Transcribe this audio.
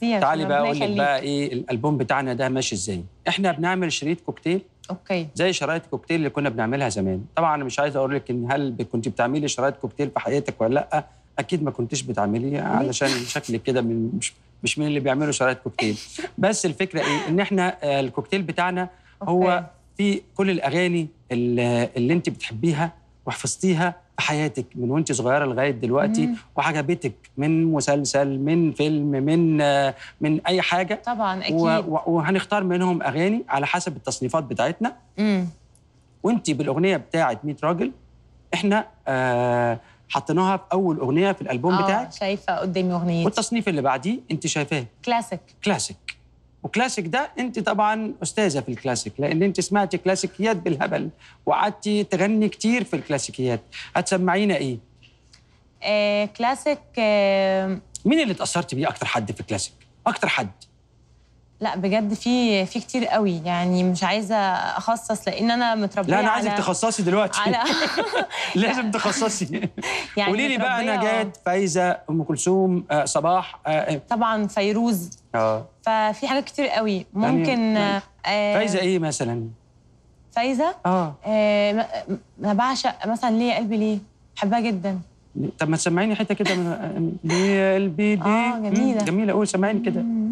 تعالي بقى اقول لك بقى ايه الالبوم بتاعنا ده ماشي ازاي احنا بنعمل شريط كوكتيل اوكي زي شرايط كوكتيل اللي كنا بنعملها زمان طبعا انا مش عايز اقول لك ان هل كنت بتعملي شرايط كوكتيل في حياتك ولا لا اكيد ما كنتش بتعملي علشان شكلك كده من مش مش من اللي بيعملوا شرايط كوكتيل بس الفكره ايه ان احنا آه، الكوكتيل بتاعنا هو أوكي. في كل الاغاني اللي, اللي انت بتحبيها وحفظتيها حياتك من وانت صغيره لغايه دلوقتي مم. وعجبتك من مسلسل من فيلم من من اي حاجه طبعا اكيد وهنختار منهم اغاني على حسب التصنيفات بتاعتنا وانت بالاغنيه بتاعه 100 راجل احنا آه حطيناها في اول اغنيه في الالبوم آه بتاعك شايفه قدامي اغنيه والتصنيف اللي بعديه انت شايفاه كلاسيك كلاسيك وكلاسيك ده انت طبعا استاذه في الكلاسيك لان انت سمعتي كلاسيكيات بالهبل وقعدتي تغني كتير في الكلاسيكيات هتسمعينا ايه آه، كلاسيك آه، مين اللي اتاثرتي بيه اكتر حد في الكلاسيك اكتر حد لا بجد في في كتير قوي يعني مش عايزه اخصص لان انا متربيه لا انا عايزك تخصصي دلوقتي على لازم تخصصي يعني قولي لي بقى نجاد آه. فايزه ام كلثوم آه، صباح آه، طبعا فيروز آه. ففي حاجات كتير قوي ممكن يعني فايزه ايه مثلا؟ فايزه؟ اه, آه بعشق مثلا ليه قلبي ليه؟ بحبها جدا طب ما تسمعيني حته كده من آه، ليه قلبي ليه؟ اه جميله جميله قول سمعيني كده